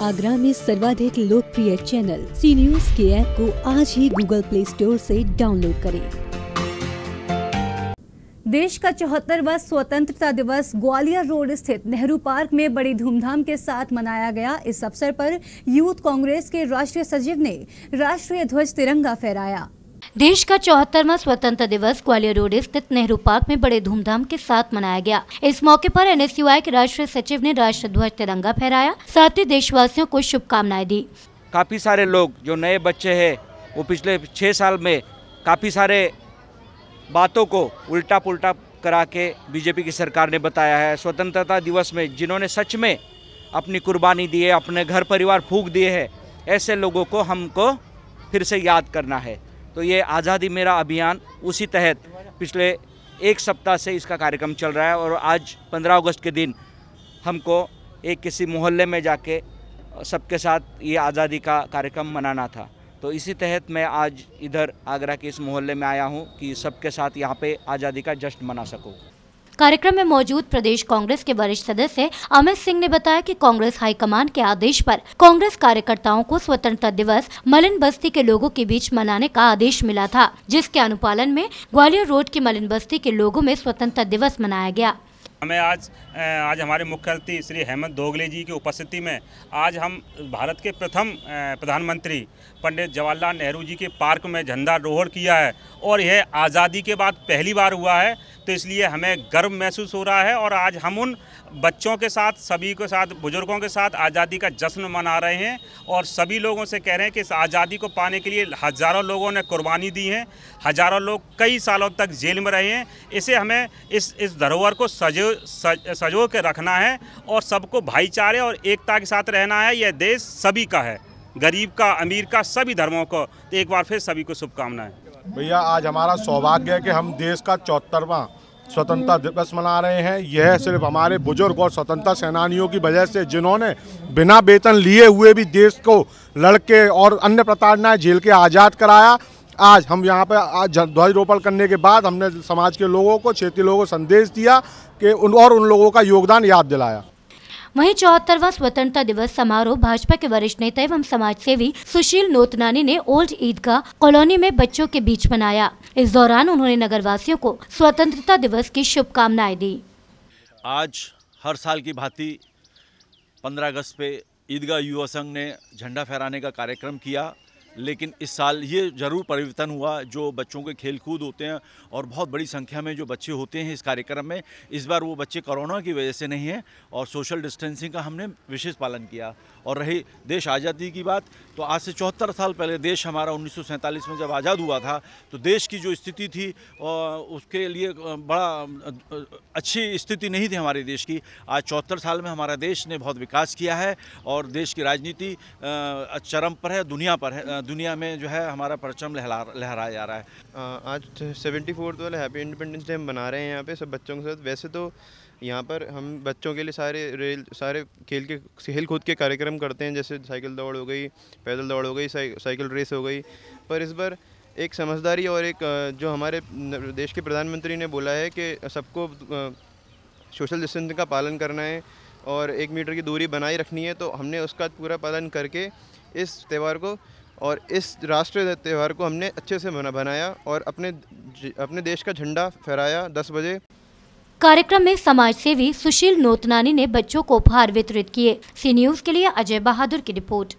आगरा में सर्वाधिक लोकप्रिय चैनल सी न्यूज के ऐप को आज ही गूगल प्ले स्टोर से डाउनलोड करें देश का चौहत्तरवा स्वतंत्रता दिवस ग्वालियर रोड स्थित नेहरू पार्क में बड़ी धूमधाम के साथ मनाया गया इस अवसर पर यूथ कांग्रेस के राष्ट्रीय सचिव ने राष्ट्रीय ध्वज तिरंगा फहराया देश का चौहत्तरवा स्वतंत्रता दिवस ग्वालियर रोड स्थित नेहरू पार्क में बड़े धूमधाम के साथ मनाया गया इस मौके पर एनएसयूआई के राष्ट्रीय सचिव ने राष्ट्र ध्वज तिरंगा फहराया साथ ही देशवासियों को शुभकामनाएं दी काफी सारे लोग जो नए बच्चे है वो पिछले छह साल में काफी सारे बातों को उल्टा पुलटा करा के बीजेपी की सरकार ने बताया है स्वतंत्रता दिवस में जिन्होंने सच में अपनी कुर्बानी दी है अपने घर परिवार फूक दिए है ऐसे लोगों को हमको फिर से याद करना है तो ये आज़ादी मेरा अभियान उसी तहत पिछले एक सप्ताह से इसका कार्यक्रम चल रहा है और आज 15 अगस्त के दिन हमको एक किसी मोहल्ले में जाके सबके साथ ये आज़ादी का कार्यक्रम मनाना था तो इसी तहत मैं आज इधर आगरा के इस मोहल्ले में आया हूँ कि सबके साथ यहाँ पे आज़ादी का जश्न मना सकूँ कार्यक्रम में मौजूद प्रदेश कांग्रेस के वरिष्ठ सदस्य अमित सिंह ने बताया कि कांग्रेस हाईकमान के आदेश पर कांग्रेस कार्यकर्ताओं को स्वतंत्रता दिवस मलिन बस्ती के लोगों के बीच मनाने का आदेश मिला था जिसके अनुपालन में ग्वालियर रोड की मलिन बस्ती के लोगों में स्वतंत्रता दिवस मनाया गया हमें आज आज हमारे मुख्य अतिथि श्री हेमंत दोगले जी की उपस्थिति में आज हम भारत के प्रथम प्रधानमंत्री पंडित जवाहरलाल नेहरू जी के पार्क में झंडा रोहण किया है और यह आज़ादी के बाद पहली बार हुआ है तो इसलिए हमें गर्व महसूस हो रहा है और आज हम उन बच्चों के साथ सभी के साथ बुज़ुर्गों के साथ आज़ादी का जश्न मना रहे हैं और सभी लोगों से कह रहे हैं कि इस आज़ादी को पाने के लिए हज़ारों लोगों ने कुर्बानी दी है हज़ारों लोग कई सालों तक जेल में रहे हैं इसे हमें इस इस धरोहर को सजो सज, सजो के रखना है और सबको भाईचारे और एकता के साथ रहना है यह देश सभी का है गरीब का अमीर का सभी धर्मों को तो एक बार फिर सभी को शुभकामनाएं भैया आज हमारा सौभाग्य है कि हम देश का चौहत्तरवा स्वतंत्रता दिवस मना रहे हैं यह सिर्फ हमारे बुजुर्ग और स्वतंत्रता सेनानियों की वजह से जिन्होंने बिना वेतन लिए हुए भी देश को लड़के और अन्य प्रताड़नाएं झेल के आज़ाद कराया आज हम यहाँ पर ध्वजरोपण करने के बाद हमने समाज के लोगों को क्षेत्रीय लोगों को संदेश दिया कि उन और उन लोगों का योगदान याद दिलाया वहीं चौहत्तरवा स्वतंत्रता दिवस समारोह भाजपा के वरिष्ठ नेता एवं समाज सेवी सुशील नोतनानी ने ओल्ड ईदगाह कॉलोनी में बच्चों के बीच मनाया इस दौरान उन्होंने नगर वासियों को स्वतंत्रता दिवस की शुभकामनाएं दी आज हर साल की भांति पंद्रह अगस्त पे ईदगाह युवा संघ ने झंडा फहराने का कार्यक्रम किया लेकिन इस साल ये ज़रूर परिवर्तन हुआ जो बच्चों के खेल कूद होते हैं और बहुत बड़ी संख्या में जो बच्चे होते हैं इस कार्यक्रम में इस बार वो बच्चे कोरोना की वजह से नहीं हैं और सोशल डिस्टेंसिंग का हमने विशेष पालन किया और रही देश आज़ादी की बात तो आज से चौहत्तर साल पहले देश हमारा उन्नीस में जब आज़ाद हुआ था तो देश की जो स्थिति थी उसके लिए बड़ा अच्छी स्थिति नहीं थी हमारे देश की आज चौहत्तर साल में हमारा देश ने बहुत विकास किया है और देश की राजनीति चरम पर है दुनिया पर है दुनिया में जो है हमारा परचम लहरा लहराया जा रहा है आज सेवेंटी फोर्थ वाले हैप्पी इंडिपेंडेंस डे हम मना रहे हैं यहाँ पे सब बच्चों के साथ वैसे तो यहाँ पर हम बच्चों के लिए सारे रेल सारे खेल के खेल कूद के कार्यक्रम करते हैं जैसे साइकिल दौड़ हो गई पैदल दौड़ हो गई साइकिल रेस हो गई पर इस बार एक समझदारी और एक जो हमारे देश के प्रधानमंत्री ने बोला है कि सबको सोशल डिस्टेंसिंग का पालन करना है और एक मीटर की दूरी बनाए रखनी है तो हमने उसका पूरा पालन करके इस त्यौहार को और इस राष्ट्रीय त्यौहार को हमने अच्छे से बनाया और अपने अपने देश का झंडा फहराया दस बजे कार्यक्रम में समाज सेवी सुशील नोतनानी ने बच्चों को उपहार वितरित किए सी न्यूज के लिए अजय बहादुर की रिपोर्ट